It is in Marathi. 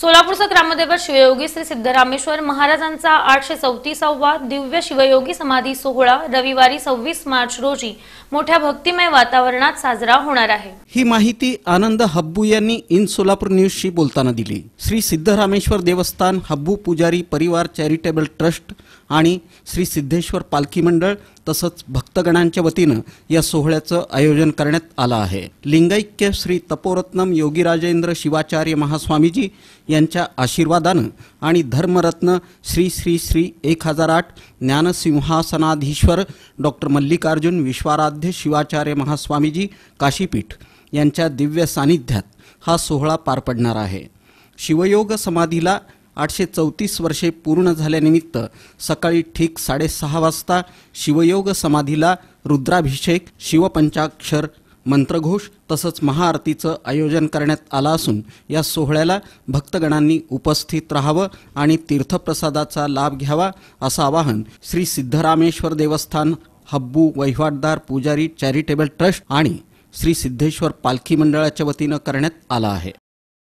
सोलापूरचा ग्रामदैवत शिवयोगी श्री सिद्धरामेश्वर महाराजांचा आठशे चौतीसावा दिव्य शिवयोगी समाधी सोहळा रविवारी सव्वीस मार्च रोजी मोठ्या भक्तिमय वातावरणात साजरा होणार आहे ही माहिती आनंद हब्बू यांनी इन सोलापूर न्यूजशी बोलताना दिली श्री सिद्धरामेश्वर देवस्थान हब्बू पुजारी परिवार चॅरिटेबल ट्रस्ट आणि श्री सिद्धेश्वर पालखी मंडळ तसंच भक्तगणांच्या वतीनं या सोहळ्याचं आयोजन करण्यात आलं आहे लिंगैक्य श्री तपोरत्नम योगीराजेंद्र शिवाचार्य महास्वामीजी यांच्या आशीर्वादानं आणि धर्मरत्न श्री श्री श्री एक हजार आठ ज्ञानसिंहासनाधीश्वर डॉक्टर मल्लिकार्जुन विश्वाराध्य शिवाचार्य महास्वामीजी काशीपीठ यांच्या दिव्य सानिध्यात हा सोहळा पार पडणार आहे शिवयोग समाधीला आठशे चौतीस वर्षे पूर्ण झाल्यानिमित्त सकाळी ठीक साडेसहा वाजता शिवयोग समाधीला रुद्राभिषेक शिवपंचाक्षर मंत्रघोष तसंच महाआरतीचं आयोजन करण्यात आलं असून या सोहळ्याला भक्तगणांनी उपस्थित राहावं आणि तीर्थप्रसादाचा लाभ घ्यावा असं आवाहन श्री सिद्धरामेश्वर देवस्थान हब्बू वहिवाटदार पुजारी चॅरिटेबल ट्रस्ट आणि श्री सिद्धेश्वर पालखी मंडळाच्या वतीनं करण्यात आलं आहे